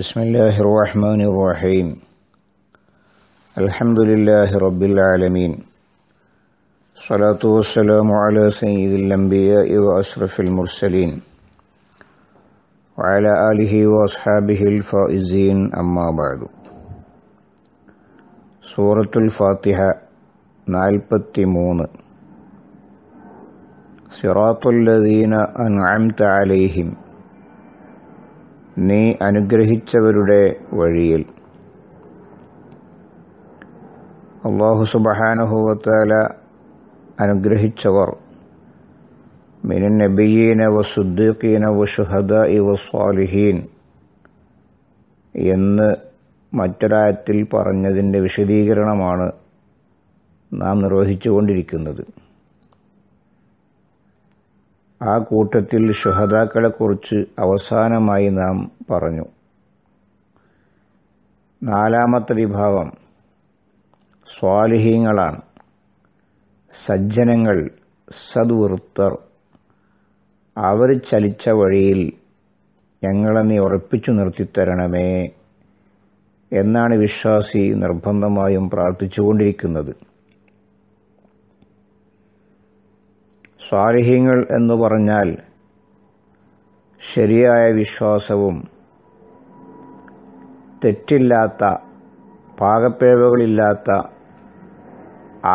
بسم الله الرحمن الرحيم الحمد لله رب العالمين الصلاة والسلام على سيد الأنبياء وأشرف المرسلين وعلى آله وأصحابه الفائزين أما بعد سورة الفاتحة مون صراط الذين أنعمت عليهم നീ അനുഗ്രഹിച്ചവരുടെ വഴിയിൽ അള്ളാഹു സുബഹാനുഭവത്താല അനുഗ്രഹിച്ചവർ മിനു നബിയീന വ വ സുദ്ദീഖീന വസുദ്ദീഖീന വ സ്വാലിഹീൻ എന്ന് മറ്റൊരായത്തിൽ പറഞ്ഞതിൻ്റെ വിശദീകരണമാണ് നാം നിർവഹിച്ചുകൊണ്ടിരിക്കുന്നത് ആ കൂട്ടത്തിൽ ഷുഹദാക്കളെക്കുറിച്ച് അവസാനമായി നാം പറഞ്ഞു നാലാമത്തെ വിഭാഗം സ്വാലിഹീങ്ങളാണ് സജ്ജനങ്ങൾ സദ്വൃത്തർ അവർ ചലിച്ച വഴിയിൽ ഞങ്ങളെ നീ ഉറപ്പിച്ചു നിർത്തിത്തരണമേ എന്നാണ് വിശ്വാസി നിർബന്ധമായും പ്രാർത്ഥിച്ചുകൊണ്ടിരിക്കുന്നത് സ്വാലിഹ്യങ്ങൾ എന്ന് പറഞ്ഞാൽ ശരിയായ വിശ്വാസവും തെറ്റില്ലാത്ത പാകപ്പിഴവുകളില്ലാത്ത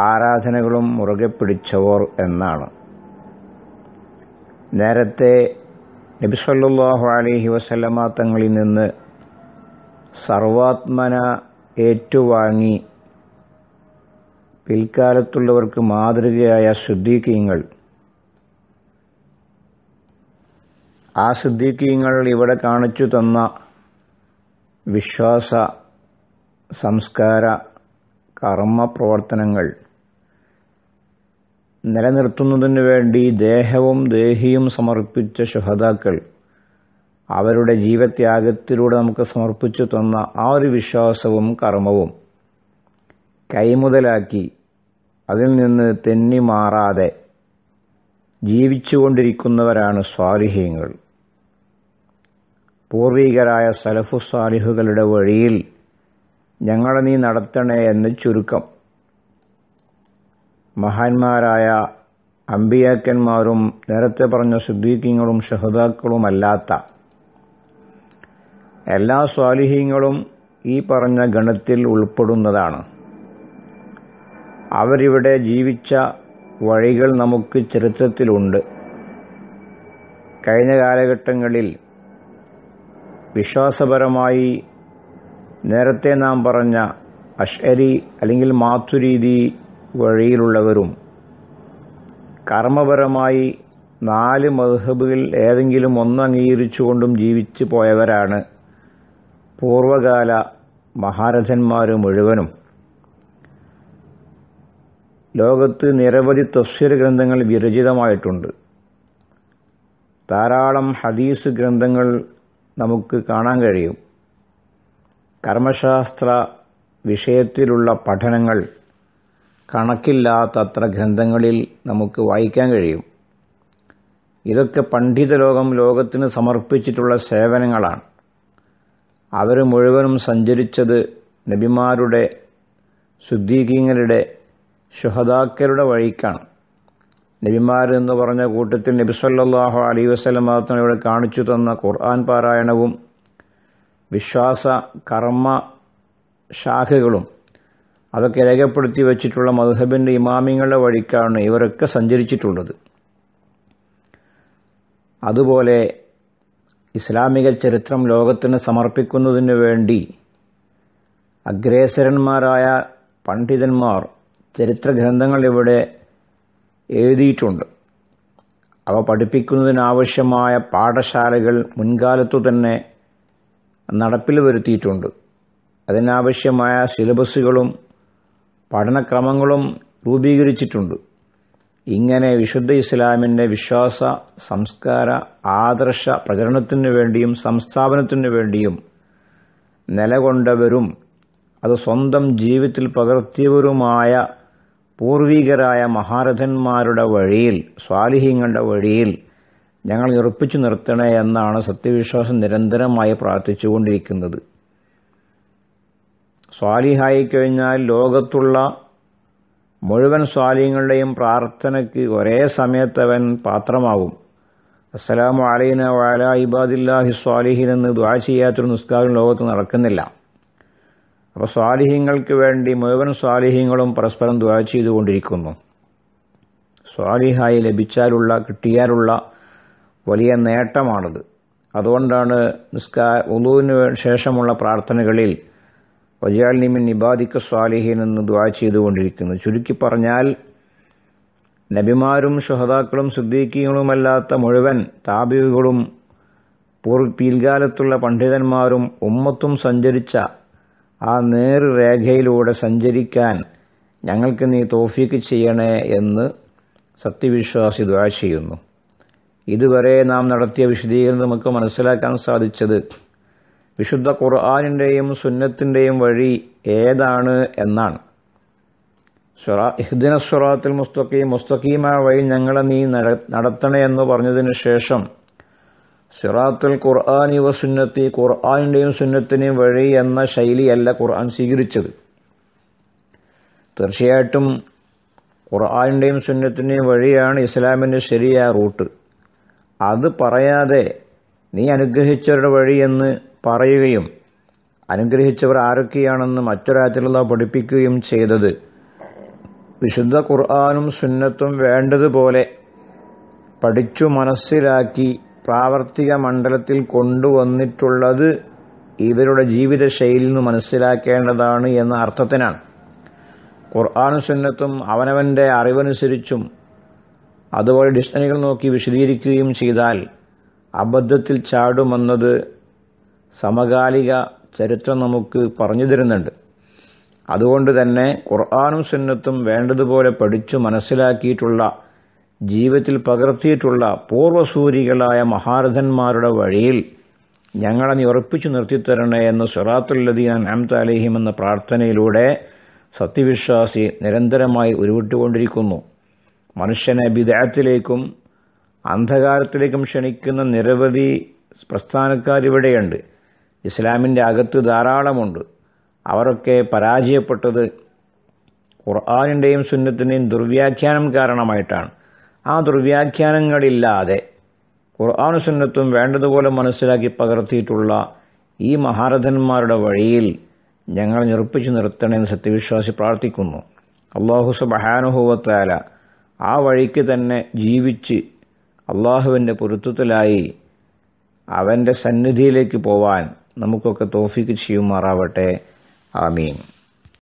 ആരാധനകളും മുറുകെ പിടിച്ചവർ എന്നാണ് നേരത്തെ നബിസല്ലാഹു അലഹി വസല്ലമ തങ്ങളിൽ നിന്ന് സർവാത്മന ഏറ്റുവാങ്ങി പിൽക്കാലത്തുള്ളവർക്ക് മാതൃകയായ ശുദ്ധീകീങ്ങൾ ആ സിദ്ദീഖീങ്ങൾ ഇവിടെ കാണിച്ചു തന്ന വിശ്വാസ സംസ്കാര കർമ്മ പ്രവർത്തനങ്ങൾ നിലനിർത്തുന്നതിന് വേണ്ടി ദേഹവും ദേഹിയും സമർപ്പിച്ച ശുഹതാക്കൾ അവരുടെ ജീവത്യാഗത്തിലൂടെ നമുക്ക് സമർപ്പിച്ചു തന്ന ആ ഒരു വിശ്വാസവും കർമ്മവും കൈമുതലാക്കി അതിൽ നിന്ന് തെന്നി മാറാതെ ജീവിച്ചുകൊണ്ടിരിക്കുന്നവരാണ് സ്വാലിഹ്യങ്ങൾ പൂർവീകരായ സലഫുസാലിഹുകളുടെ വഴിയിൽ ഞങ്ങളെ നീ നടത്തണേ എന്ന് ചുരുക്കം മഹാന്മാരായ അമ്പിയാക്കന്മാരും നേരത്തെ പറഞ്ഞ സിദ്ദീഖിങ്ങളും ഷഹദാക്കളുമല്ലാത്ത എല്ലാ സ്വാലിഹ്യങ്ങളും ഈ പറഞ്ഞ ഗണത്തിൽ ഉൾപ്പെടുന്നതാണ് അവരിവിടെ ജീവിച്ച വഴികൾ നമുക്ക് ചരിത്രത്തിലുണ്ട് കഴിഞ്ഞ കാലഘട്ടങ്ങളിൽ വിശ്വാസപരമായി നേരത്തെ നാം പറഞ്ഞ അഷ്അരി അല്ലെങ്കിൽ മാത്തുരീതി വഴിയിലുള്ളവരും കർമ്മപരമായി നാല് മധുഹബുകൾ ഏതെങ്കിലും ഒന്ന് അംഗീകരിച്ചുകൊണ്ടും ജീവിച്ചു പോയവരാണ് പൂർവകാല മഹാരഥന്മാർ മുഴുവനും ലോകത്ത് നിരവധി തഫ്സീർ ഗ്രന്ഥങ്ങൾ വിരചിതമായിട്ടുണ്ട് ധാരാളം ഹദീസ് ഗ്രന്ഥങ്ങൾ നമുക്ക് കാണാൻ കഴിയും കർമ്മശാസ്ത്ര വിഷയത്തിലുള്ള പഠനങ്ങൾ കണക്കില്ലാത്തത്ര ഗ്രന്ഥങ്ങളിൽ നമുക്ക് വായിക്കാൻ കഴിയും ഇതൊക്കെ പണ്ഡിത ലോകം ലോകത്തിന് സമർപ്പിച്ചിട്ടുള്ള സേവനങ്ങളാണ് അവർ മുഴുവനും സഞ്ചരിച്ചത് നബിമാരുടെ സുദ്ദീഖീങ്ങളുടെ ശുഹദാക്കളുടെ വഴിക്കാണ് നബിമാരെന്ന് പറഞ്ഞ കൂട്ടത്തിൽ നബിസ്വല്ലാഹു അലൈ വസ്ലമാത്തനയോട് കാണിച്ചു തന്ന ഖുർആൻ പാരായണവും വിശ്വാസ കർമ്മ ശാഖകളും അതൊക്കെ രേഖപ്പെടുത്തി വച്ചിട്ടുള്ള മധുഹബിൻ്റെ ഇമാമിങ്ങളുടെ വഴിക്കാണ് ഇവരൊക്കെ സഞ്ചരിച്ചിട്ടുള്ളത് അതുപോലെ ഇസ്ലാമിക ചരിത്രം ലോകത്തിന് സമർപ്പിക്കുന്നതിന് വേണ്ടി അഗ്രേസരന്മാരായ പണ്ഡിതന്മാർ ചരിത്ര ഗ്രന്ഥങ്ങൾ ഇവിടെ എഴുതിയിട്ടുണ്ട് അവ പഠിപ്പിക്കുന്നതിനാവശ്യമായ പാഠശാലകൾ മുൻകാലത്തു തന്നെ നടപ്പിൽ വരുത്തിയിട്ടുണ്ട് അതിനാവശ്യമായ സിലബസുകളും പഠനക്രമങ്ങളും രൂപീകരിച്ചിട്ടുണ്ട് ഇങ്ങനെ വിശുദ്ധ ഇസ്ലാമിൻ്റെ വിശ്വാസ സംസ്കാര ആദർശ പ്രചരണത്തിനു വേണ്ടിയും സംസ്ഥാപനത്തിന് വേണ്ടിയും നിലകൊണ്ടവരും അത് സ്വന്തം ജീവിതത്തിൽ പകർത്തിയവരുമായ പൂർവികരായ മഹാരഥന്മാരുടെ വഴിയിൽ സ്വാലിഹ്യങ്ങളുടെ വഴിയിൽ ഞങ്ങൾ ഉറപ്പിച്ചു നിർത്തണേ എന്നാണ് സത്യവിശ്വാസം നിരന്തരമായി പ്രാർത്ഥിച്ചുകൊണ്ടിരിക്കുന്നത് സ്വാലിഹായി കഴിഞ്ഞാൽ ലോകത്തുള്ള മുഴുവൻ സ്വാലിഹങ്ങളുടെയും പ്രാർത്ഥനയ്ക്ക് ഒരേ സമയത്ത് അവൻ പാത്രമാവും അസ്സലാമു അലൈന വാല ഇബാദില്ലാഹി സ്വാലിഹിൻ എന്ന് ദ്വാ ചെയ്യാത്തൊരു നിസ്കാരം ലോകത്ത് നടക്കുന്നില്ല അപ്പോൾ സ്വാലിഹ്യങ്ങൾക്ക് വേണ്ടി മുഴുവൻ സ്വാലിഹ്യങ്ങളും പരസ്പരം ദ്വാ ചെയ്തുകൊണ്ടിരിക്കുന്നു സ്വാലിഹായി ലഭിച്ചാലുള്ള കിട്ടിയാലുള്ള വലിയ നേട്ടമാണത് അതുകൊണ്ടാണ് നിസ്കാ ഉലുവിന് ശേഷമുള്ള പ്രാർത്ഥനകളിൽ വജാലിനിമിൻ നിബാദിക്ക് സ്വാലിഹീൻ എന്ന് ദ്വാ ചെയ്തുകൊണ്ടിരിക്കുന്നു ചുരുക്കി പറഞ്ഞാൽ നബിമാരും ശുഹതാക്കളും സിദ്ദീഖികളുമല്ലാത്ത മുഴുവൻ താപികളും പൂർ പീൽകാലത്തുള്ള പണ്ഡിതന്മാരും ഉമ്മത്തും സഞ്ചരിച്ച ആ നേർരേഖയിലൂടെ സഞ്ചരിക്കാൻ ഞങ്ങൾക്ക് നീ തോഫിക്ക് ചെയ്യണേ എന്ന് സത്യവിശ്വാസി ദ്വാ ചെയ്യുന്നു ഇതുവരെ നാം നടത്തിയ വിശദീകരണം നമുക്ക് മനസ്സിലാക്കാൻ സാധിച്ചത് വിശുദ്ധ ഖുർആാനിൻ്റെയും സുന്നത്തിൻ്റെയും വഴി ഏതാണ് എന്നാണ് ഇഹ്ദിന സ്വറാത്തിൽ മുസ്തഖീം മുസ്തഖീമായ വഴി ഞങ്ങളെ നീ നടത്തണേ എന്ന് പറഞ്ഞതിന് ശേഷം സിറാത്തുൽ ഖുർആാനി വ സുന്നത്തി ഖുർആാനിൻ്റെയും സുന്നത്തിനെയും വഴി എന്ന ശൈലിയല്ല ഖുർആൻ സ്വീകരിച്ചത് തീർച്ചയായിട്ടും ഖുർആാനിൻ്റെയും സുന്നത്തിൻ്റെയും വഴിയാണ് ഇസ്ലാമിൻ്റെ ശരിയായ റൂട്ട് അത് പറയാതെ നീ അനുഗ്രഹിച്ചവരുടെ വഴി എന്ന് പറയുകയും അനുഗ്രഹിച്ചവർ ആരൊക്കെയാണെന്ന് മറ്റൊരാറ്റിലുള്ള പഠിപ്പിക്കുകയും ചെയ്തത് വിശുദ്ധ ഖുർആാനും സുന്നത്തും വേണ്ടതുപോലെ പഠിച്ചു മനസ്സിലാക്കി പ്രാവർത്തിക മണ്ഡലത്തിൽ കൊണ്ടുവന്നിട്ടുള്ളത് ഇവരുടെ ജീവിത ശൈലിയിൽ നിന്ന് മനസ്സിലാക്കേണ്ടതാണ് എന്ന അർത്ഥത്തിനാണ് ഖുർആാനുസന്നത്തും സുന്നത്തും അറിവനുസരിച്ചും അതുപോലെ ഡിക്ഷണറികൾ നോക്കി വിശദീകരിക്കുകയും ചെയ്താൽ അബദ്ധത്തിൽ ചാടുമെന്നത് സമകാലിക ചരിത്രം നമുക്ക് പറഞ്ഞു തരുന്നുണ്ട് അതുകൊണ്ട് തന്നെ ഖുർആാനും സുന്നത്തും വേണ്ടതുപോലെ പഠിച്ചു മനസ്സിലാക്കിയിട്ടുള്ള ജീവിതത്തിൽ പകർത്തിയിട്ടുള്ള പൂർവ്വസൂരികളായ മഹാരഥന്മാരുടെ വഴിയിൽ ഞങ്ങളെ നീ ഉറപ്പിച്ചു നിർത്തിത്തരണേ എന്ന് സുറാത്തുല്ലദീൻ അഹമ്മദ് അലഹിം എന്ന പ്രാർത്ഥനയിലൂടെ സത്യവിശ്വാസി നിരന്തരമായി ഉരുവിട്ടുകൊണ്ടിരിക്കുന്നു മനുഷ്യനെ വിദേഹത്തിലേക്കും അന്ധകാരത്തിലേക്കും ക്ഷണിക്കുന്ന നിരവധി പ്രസ്ഥാനക്കാരിവിടെയുണ്ട് ഇസ്ലാമിൻ്റെ അകത്ത് ധാരാളമുണ്ട് അവരൊക്കെ പരാജയപ്പെട്ടത് ഖുർആാനിൻ്റെയും സുന്നത്തിൻ്റെയും ദുർവ്യാഖ്യാനം കാരണമായിട്ടാണ് ആ ദുർവ്യാഖ്യാനങ്ങളില്ലാതെ ഖുർആാനു സുന്നത്തും വേണ്ടതുപോലെ മനസ്സിലാക്കി പകർത്തിയിട്ടുള്ള ഈ മഹാരഥന്മാരുടെ വഴിയിൽ ഞങ്ങൾ ഞെറുപ്പിച്ചു നിർത്തണമെന്ന് സത്യവിശ്വാസി പ്രാർത്ഥിക്കുന്നു അള്ളാഹു സുബഹാനുഭവത്താല ആ വഴിക്ക് തന്നെ ജീവിച്ച് അള്ളാഹുവിൻ്റെ പൊരുത്തത്തിലായി അവൻ്റെ സന്നിധിയിലേക്ക് പോവാൻ നമുക്കൊക്കെ തോഫിക്ക് ചെയ്യുമാറാവട്ടെ ആമീൻ